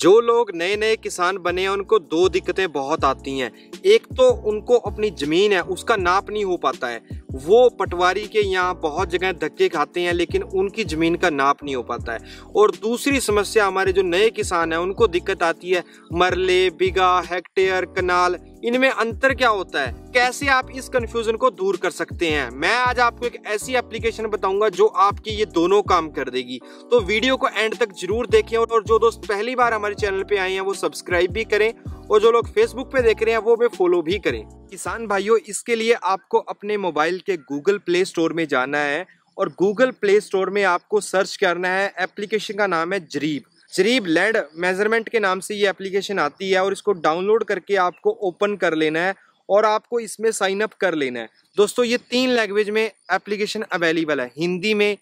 जो लोग नए नए किसान बने हैं उनको दो दिक्कतें बहुत आती हैं एक तो उनको अपनी ज़मीन है उसका नाप नहीं हो पाता है वो पटवारी के यहाँ बहुत जगह धक्के खाते हैं लेकिन उनकी ज़मीन का नाप नहीं हो पाता है और दूसरी समस्या हमारे जो नए किसान हैं उनको दिक्कत आती है मरले बिगा हेक्टेयर कनाल इनमें अंतर क्या होता है कैसे आप इस कंफ्यूजन को दूर कर सकते हैं मैं आज आपको एक ऐसी एप्लीकेशन बताऊंगा जो आपकी ये दोनों काम कर देगी तो वीडियो को एंड तक जरूर देखें और जो दोस्त पहली बार हमारे चैनल पे आए हैं वो सब्सक्राइब भी करें और जो लोग फेसबुक पे देख रहे हैं वो भी फॉलो भी करें किसान भाइयों इसके लिए आपको अपने मोबाइल के गूगल प्ले स्टोर में जाना है और गूगल प्ले स्टोर में आपको सर्च करना है एप्लीकेशन का नाम है जरीब जरीब लैंड मेजरमेंट के नाम से ये एप्लीकेशन आती है और इसको डाउनलोड करके आपको ओपन कर लेना है और आपको इसमें साइन अप कर लेना है दोस्तों ये तीन लैंग्वेज में एप्लीकेशन अवेलेबल है हिंदी में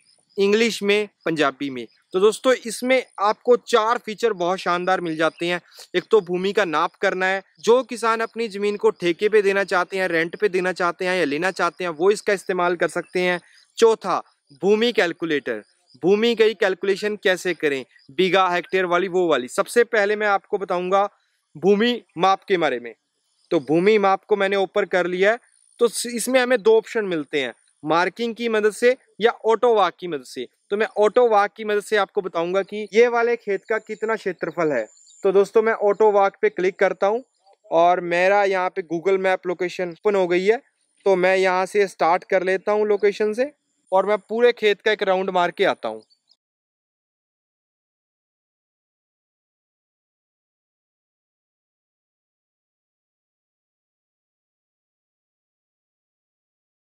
इंग्लिश में पंजाबी में तो दोस्तों इसमें आपको चार फीचर बहुत शानदार मिल जाते हैं एक तो भूमि का नाप करना है जो किसान अपनी ज़मीन को ठेके पे देना चाहते हैं रेंट पे देना चाहते हैं या लेना चाहते हैं वो इसका इस्तेमाल कर सकते हैं चौथा भूमि कैलकुलेटर भूमि की कैलकुलेशन कैसे करें बीघा हेक्टेयर वाली वो वाली सबसे पहले मैं आपको बताऊंगा भूमि माप के बारे में तो भूमि माप को मैंने ऊपर कर लिया है तो इसमें हमें दो ऑप्शन मिलते हैं मार्किंग की मदद से या ऑटो वाक की मदद से तो मैं ऑटो वाक की मदद से आपको बताऊंगा कि ये वाले खेत का कितना क्षेत्रफल है तो दोस्तों मैं ऑटो वाक पे क्लिक करता हूँ और मेरा यहाँ पे गूगल मैप लोकेशन ओपन हो गई है तो मैं यहाँ से स्टार्ट कर लेता हूँ लोकेशन से और मैं पूरे खेत का एक राउंड मार के आता हूँ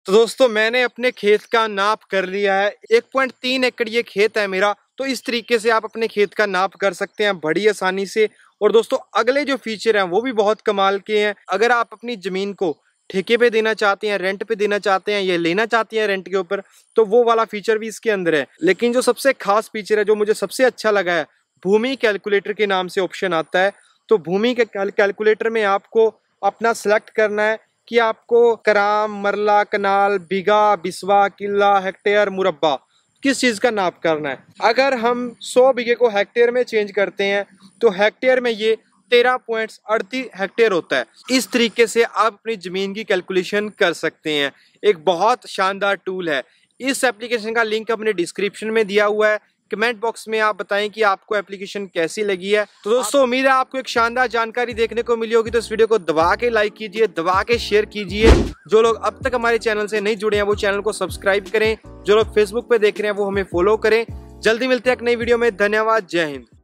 तो दोस्तों मैंने अपने खेत का नाप कर लिया है एक पॉइंट तीन एकड़ ये खेत है मेरा तो इस तरीके से आप अपने खेत का नाप कर सकते हैं बड़ी आसानी से और दोस्तों अगले जो फीचर हैं वो भी बहुत कमाल के हैं अगर आप अपनी ज़मीन को ठेके पे देना चाहते हैं रेंट पे देना चाहते हैं ये लेना चाहते हैं रेंट के ऊपर तो वो वाला फीचर भी इसके अंदर है लेकिन जो सबसे खास फीचर है जो मुझे सबसे अच्छा लगा है भूमि कैलकुलेटर के नाम से ऑप्शन आता है तो भूमि के कैलकुलेटर में आपको अपना सेलेक्ट करना है कि आपको कराम मरला कनाल बीघा बिस्वा किला हेक्टेयर मुरब्बा किस चीज़ का नाप करना है अगर हम 100 बीघे को हेक्टेयर में चेंज करते हैं तो हेक्टेयर में ये तेरह पॉइंट अड़तीस हेक्टेयर होता है इस तरीके से आप अपनी ज़मीन की कैलकुलेशन कर सकते हैं एक बहुत शानदार टूल है इस एप्लीकेशन का लिंक अपने डिस्क्रिप्शन में दिया हुआ है कमेंट बॉक्स में आप बताएं कि आपको एप्लीकेशन कैसी लगी है तो दोस्तों उम्मीद है आपको एक शानदार जानकारी देखने को मिली होगी तो इस वीडियो को दबा के लाइक कीजिए दबा के शेयर कीजिए जो लोग अब तक हमारे चैनल से नहीं जुड़े हैं वो चैनल को सब्सक्राइब करें जो लोग फेसबुक पे देख रहे हैं वो हमें फॉलो करें जल्दी मिलते हैं एक नई वीडियो में धन्यवाद जय हिंद